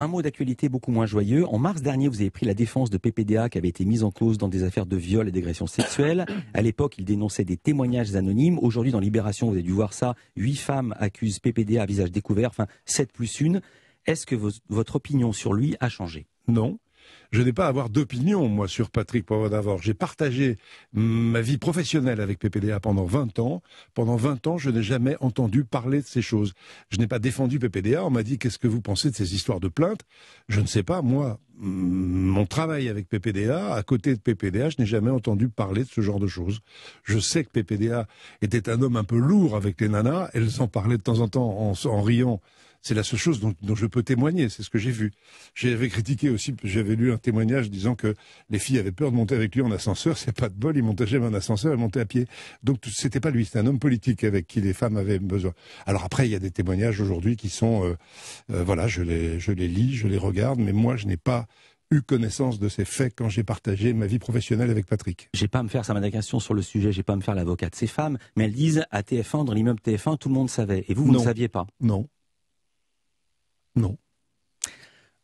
Un mot d'actualité beaucoup moins joyeux. En mars dernier, vous avez pris la défense de PPDA qui avait été mise en cause dans des affaires de viol et d'agression sexuelle. À l'époque, il dénonçait des témoignages anonymes. Aujourd'hui, dans Libération, vous avez dû voir ça. Huit femmes accusent PPDA à visage découvert, enfin, sept plus une. Est-ce que votre opinion sur lui a changé Non je n'ai pas à avoir d'opinion, moi, sur Patrick Poivre d'abord. J'ai partagé ma vie professionnelle avec PPDA pendant 20 ans. Pendant 20 ans, je n'ai jamais entendu parler de ces choses. Je n'ai pas défendu PPDA. On m'a dit, qu'est-ce que vous pensez de ces histoires de plaintes Je ne sais pas, moi, mm, mon travail avec PPDA, à côté de PPDA, je n'ai jamais entendu parler de ce genre de choses. Je sais que PPDA était un homme un peu lourd avec les nanas. Elles en parlaient de temps en temps en riant c'est la seule chose dont, je peux témoigner, c'est ce que j'ai vu. J'avais critiqué aussi, j'avais lu un témoignage disant que les filles avaient peur de monter avec lui en ascenseur, c'est pas de bol, il montait jamais en ascenseur, il montait à pied. Donc c'était pas lui, c'était un homme politique avec qui les femmes avaient besoin. Alors après, il y a des témoignages aujourd'hui qui sont, euh, euh, voilà, je les, lis, je les regarde, mais moi je n'ai pas eu connaissance de ces faits quand j'ai partagé ma vie professionnelle avec Patrick. J'ai pas à me faire sa question sur le sujet, j'ai pas à me faire l'avocat de ces femmes, mais elles disent à TF1, dans l'immeuble TF1, tout le monde savait. Et vous, vous ne saviez pas Non. Non.